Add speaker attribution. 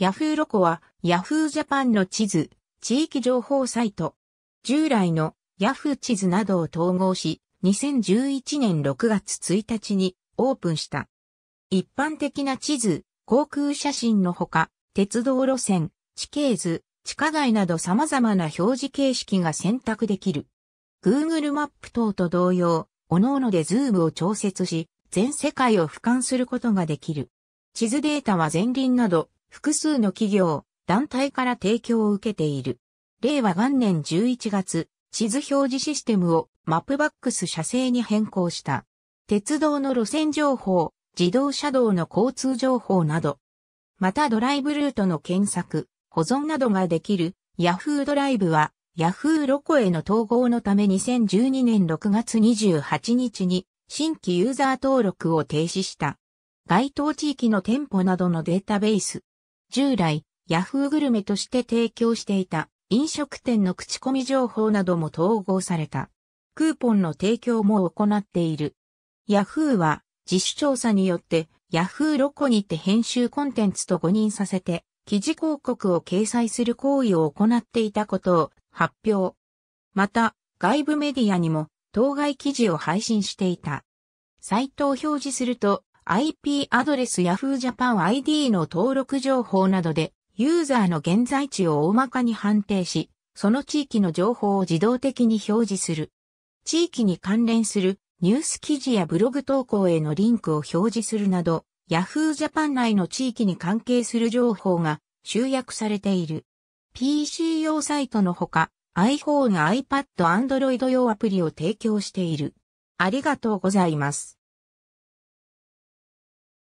Speaker 1: ヤフーロコは、ヤフージャパンの地図、地域情報サイト。従来のヤフー地図などを統合し、2011年6月1日にオープンした。一般的な地図、航空写真のほか、鉄道路線、地形図、地下街など様々な表示形式が選択できる。Google マップ等と同様、各々でズームを調節し、全世界を俯瞰することができる。地図データは前輪など複数の企業、団体から提供を受けている。令和元年11月、地図表示システムをマップバックス社製に変更した。鉄道の路線情報、自動車道の交通情報など、またドライブルートの検索、保存などができる Yahoo ドライブは Yahoo ロコへの統合のため2012年6月28日に新規ユーザー登録を停止した。該当地域の店舗などのデータベース、従来、ヤフーグルメとして提供していた飲食店の口コミ情報なども統合された。クーポンの提供も行っている。Yahoo は自主調査によって Yahoo ロコにて編集コンテンツと誤認させて記事広告を掲載する行為を行っていたことを発表。また外部メディアにも当該記事を配信していた。サイトを表示すると IP アドレス Yahoo Japan ID の登録情報などで、ユーザーの現在地を大まかに判定し、その地域の情報を自動的に表示する。地域に関連するニュース記事やブログ投稿へのリンクを表示するなど、Yahoo Japan 内の地域に関係する情報が集約されている。PC 用サイトのほか、iPhone や iPad、Android 用アプリを提供している。ありがとうございます。